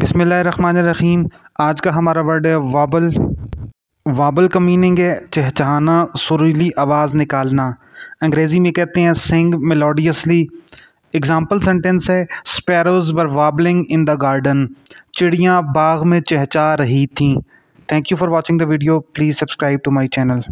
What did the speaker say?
बिसमीम आज का हमारा वर्ड है वाबल वाबल का मीनिंग है चहचहाना सुरीली आवाज़ निकालना अंग्रेज़ी में कहते हैं सिंग मेलोडियसली एग्ज़ाम्पल सेंटेंस है sparrows were warbling in the garden चिड़ियाँ बाग में चहचा रही थीं thank you for watching the video please subscribe to my channel